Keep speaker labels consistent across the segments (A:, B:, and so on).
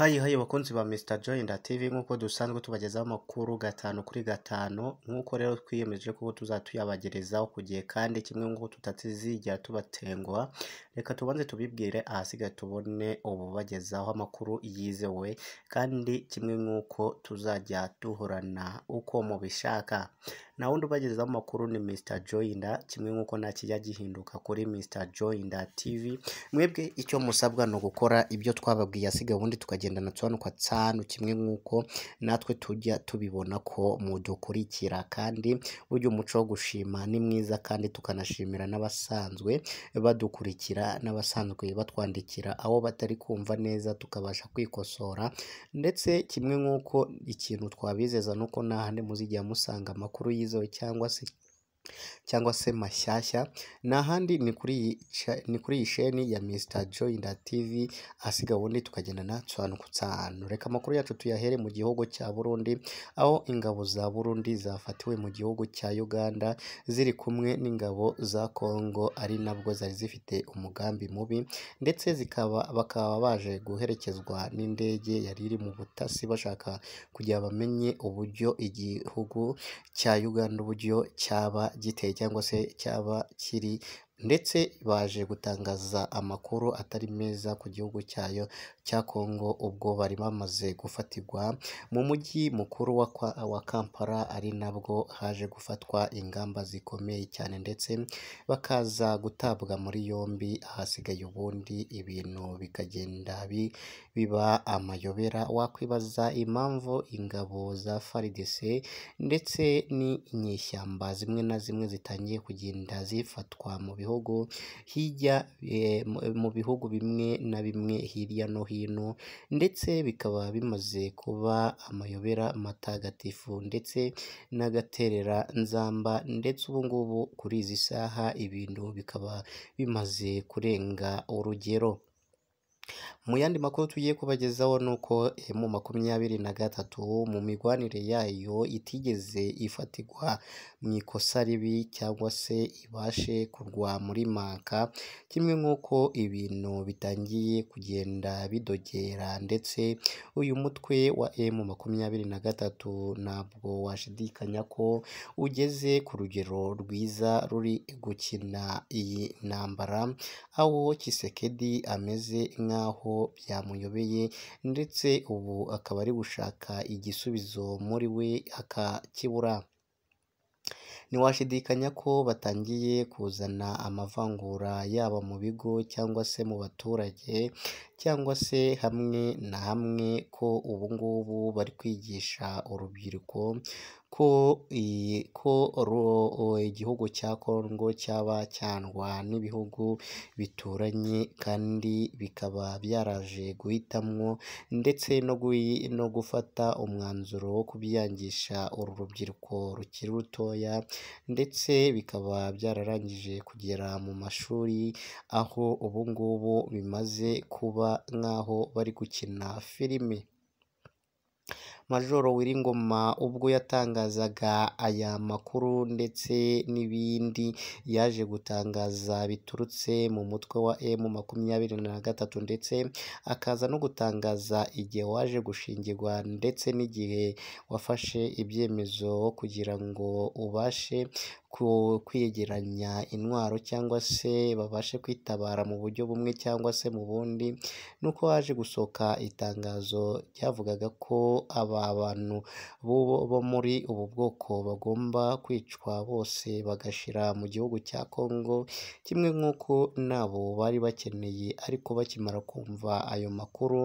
A: hayi hayi bakunzi ba Mr Joyner TV nk'uko dusanzwe tubagezaho amakuru gatanu kuri gatanu nk'uko rero twiyemeje ko tuzatuyabagerezaho ku gihe kandi kimwe nk'uko tutatizigera tubatengwa reka tubanze tubibwire ahasigaye tubone ububagezaho amakuru yizewe kandi kimwe nk'uko tuzajya duhorana uko mubishaka na wundi ubagezaho amakuru ni Mr Joyner kimwe nk'uko nta kijya gihinduka kuri Mr Joyner TV mwebwe icyo musabwa ni ugukora ibyo twababwiye asigaye ubundi tukagira kugenda natsobanukwa cyane kimwe nk'uko natwe tujya tubibona ko mudukurikira kandi burya umuco wo gushima ni mwiza kandi tukanashimira n'abasanzwe badukurikira n'abasanzwe batwandikira aho batari kumva neza tukabasha kwikosora ndetse kimwe nk'uko ikintu twabizeza nuko nahandi handi muzajya musanga amakuru yizewe cyangwa se cyangwa se mashyashya nta handi ni kuri iyi sheni ya Mr Joy na TV ahasiga ubundi tukagenda natsobanukitsa ahantu reka amakuru yacu tuyahere mu gihugu cya Burundi aho ingabo za Burundi zafatiwe mu gihugu cya Uganda ziri kumwe n'ingabo za Congo ari nabwo zari zifite umugambi mubi ndetse zikaba bakaba baje guherekezwa n'indege yari iri mu butasi bashaka kugira bamenye uburyo igihugu cya Uganda uburyo cyaba giteye cyangwa se cyaba kiri ndetse baje gutangaza amakuru atari meza ku gihugu cyayo cya Congo ubwo bari bamaze gufatirwa mu mujyi mukuru wa Kampala ari nabwo haje gufatwa ingamba zikomeye cyane ndetse bakaza gutabwa muri yombi ahasigaye ubundi ibintu bikagenda biba amayobera wakwibaza impamvu ingabo za FARDC ndetse n'inyeshyamba zimwe na zimwe zitangiye kugenda zifatwa mu bihugu hirya eh, mu bihugu bimwe na bimwe hirya no hino. hino ndetse bikaba bimaze kuba amayobera matagatifu ndetse n’agaterera nzamba, ndetse ubu ngubu kuri izi saha ibintu bikaba bimaze kurenga urugero. Mu yandi makuru tugiye kubagezaho ni uko emu eh, makumyabiri na gatatu mu migwanire yayo itigeze ifatirwa mu ikosa ribi cyangwa se ibashe kurwa muri manka, kimwe nk'uko ibintu bitangiye kugenda bidogera ndetse uyu mutwe wa emu makumyabiri na gatatu ntabwo washidikanya ko ugeze ku rugero rwiza ruri gukina iyi ntambara, aho kisekedi ameze nkaho nk'aho byamuyobeye ndetse ubu akaba ari gushaka igisubizo muri we akakibura ntiwashidikanya ko batangiye kuzana amavangura yaba mu bigo cyangwa se mu baturage cyangwa se hamwe na hamwe ko ubu ngubu bari kwigisha urubyiruko ko ko igihugu cya Congo cyaba cyandwa n'ibihugu bituranye kandi bikaba byaraje guhitamwo ndetse no gufata umwanzuro wo kubyangisha uru rubyiruko rukiri rutoya ndetse bikaba byararangije kugera mu mashuri, aho ubu ngubu bimaze kuba nk'aho bari gukina filime. Majoro Nyiringoma ubwo yatangazaga aya makuru ndetse n'ibindi yaje gutangaza biturutse mu mutwe wa M makumyabiri na gatatu ndetse akaza no gutangaza igihe waje gushingirwa ndetse n'igihe wafashe ibyemezo kugira ngo ubashe kwegeranya intwaro cyangwa se babashe kwitabara mu buryo bumwe cyangwa se mu bundi, nuko waje gusohoka itangazo ryavugaga ko aba abantu bo muri ubu bwoko bagomba kwicwa bose bagashira mu gihugu cya Kongo, kimwe nk'uko nabo bari bakeneye ariko bakimara kumva ayo makuru,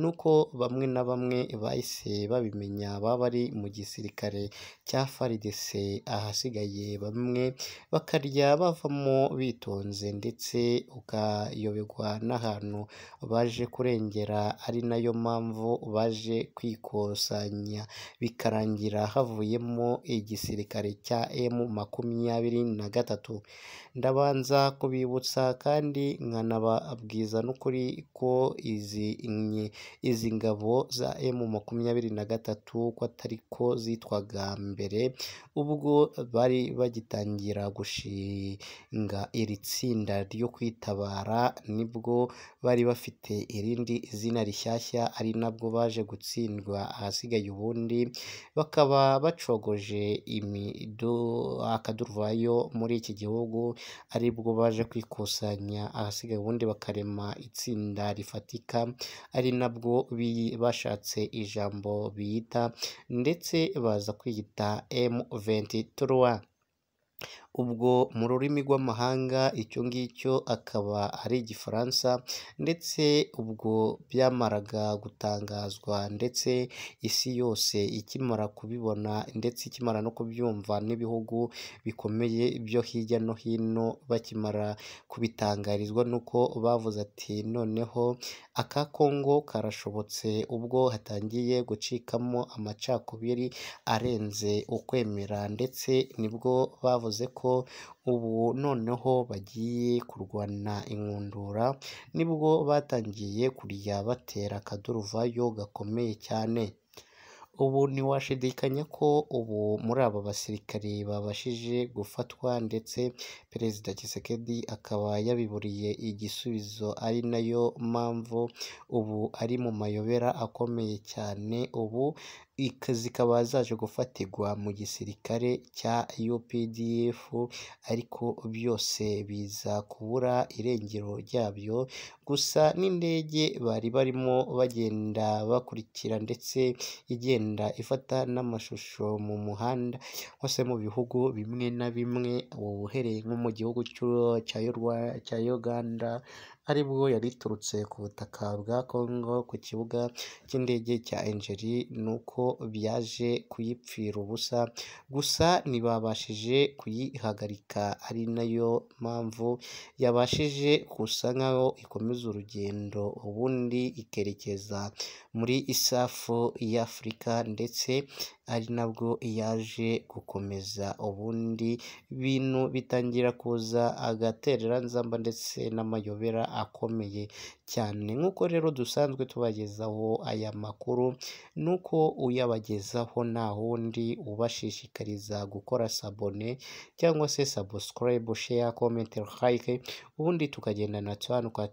A: nuko bamwe na bamwe bahise babimenya baba ari mu gisirikare cya FARDC, ahasigaye bamwe bakarya bavamo bitonze ndetse ukayoberwa n'ahantu baje kurengera, ari nayo mpamvu baje kwikosa. kubikusanya bikarangira havuyemo igisirikare cya emu makumyabiri na gatatu ndabanza kubibutsa kandi nkanababwiza n'ukuri ko izi izi ngabo za emu makumyabiri na gatatu ko atari ko zitwaga mbere ubwo bari bagitangira gushinga iri tsinda ryo kwitabara nibwo bari bafite irindi zina rishyashya ari nabwo baje gutsindwa ahasigaye isigaye ubundi bakaba bacogoje akaduruvayo muri iki gihugu ari baje kwikusanya ahasigaye ubundi bakarema itsinda rifatika ari nabwo bashatse ijambo biyita ndetse baza kwiyita M23. ubwo mu rurimi rw'amahanga icyo ngicyo akaba ari igifaransa ndetse ubwo byamaraga gutangazwa ndetse isi yose ikimara kubibona ndetse ikimara no kubyumva n'ibihugu bikomeye byo hirya no hino bakimara kubitangarizwa nuko bavuze ati noneho aka Kongo karashobotse ubwo hatangiye gucikamo amacakubiri arenze ukwemera ndetse nibwo bavuze ko ko ubu noneho bagiye kurwana inkundura nibwo batangiye kurya batera akaduruvayo gakomeye cyane ubu ntiwashidikanya ko ubu muri aba basirikare babashije gufatwa ndetse perezida kisekedi akaba yabiburiye igisubizo ari nayo mpamvu ubu ari mu mayobera akomeye cyane ubu zikaba zaje gufatirwa mu gisirikare cya UPDF ariko byose biza kubura irengero ryabyo, gusa n'indege bari barimo bagenda bakurikira ndetse igenda ifata n'amashusho mu muhanda cyangwa se mu bihugu bimwe na bimwe, uhereye nko mu gihugu cya Uganda. ari bwo yari iturutse ku butaka bwa Congo ku kibuga cy'indege cya Angeri nuko byaje kuyipfira ubusa gusa ntibabashije kuyihagarika ari nayo mpamvu yabashije gusa nkaho ikomeza urugendo ubundi ikerekeza muri isafu y'Afurika ndetse ari nabwo yaje gukomeza ubundi ibintu bitangira kuza agatereranzamba ndetse n'amayobera akomeye cyane nk'uko rero dusanzwe tubagezaho aya makuru ni uyabagezaho nta wundi ubashishikariza gukora sabone cyangwa se sabusikarayibu sheya komenti like ubundi tukagendana tanu kwa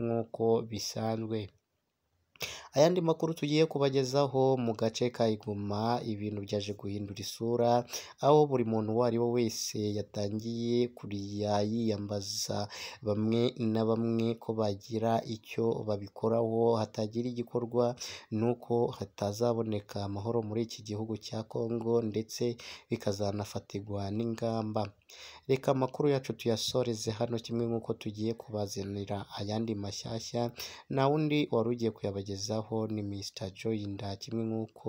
A: nk'uko bisanzwe Ayandi makuru tugiye kubagezaho mu gace ka Iguma ibintu byaje guhindura isura, aho buri muntu uwo ari we wese yatangiye kurya yiyambaza bamwe na bamwe ko bagira icyo babikoraho hatagira igikorwa nuko hatazaboneka amahoro muri iki gihugu cya Congo ndetse bikazanafatirwa n'ingamba. Reka amakuru yacu tuyasoreze hano kimwe nk'uko tugiye kubazanira ayandi mashyashya, nta wundi wari ugiye kuyabagezaho ni Mr Joy Nda kimwe nk'uko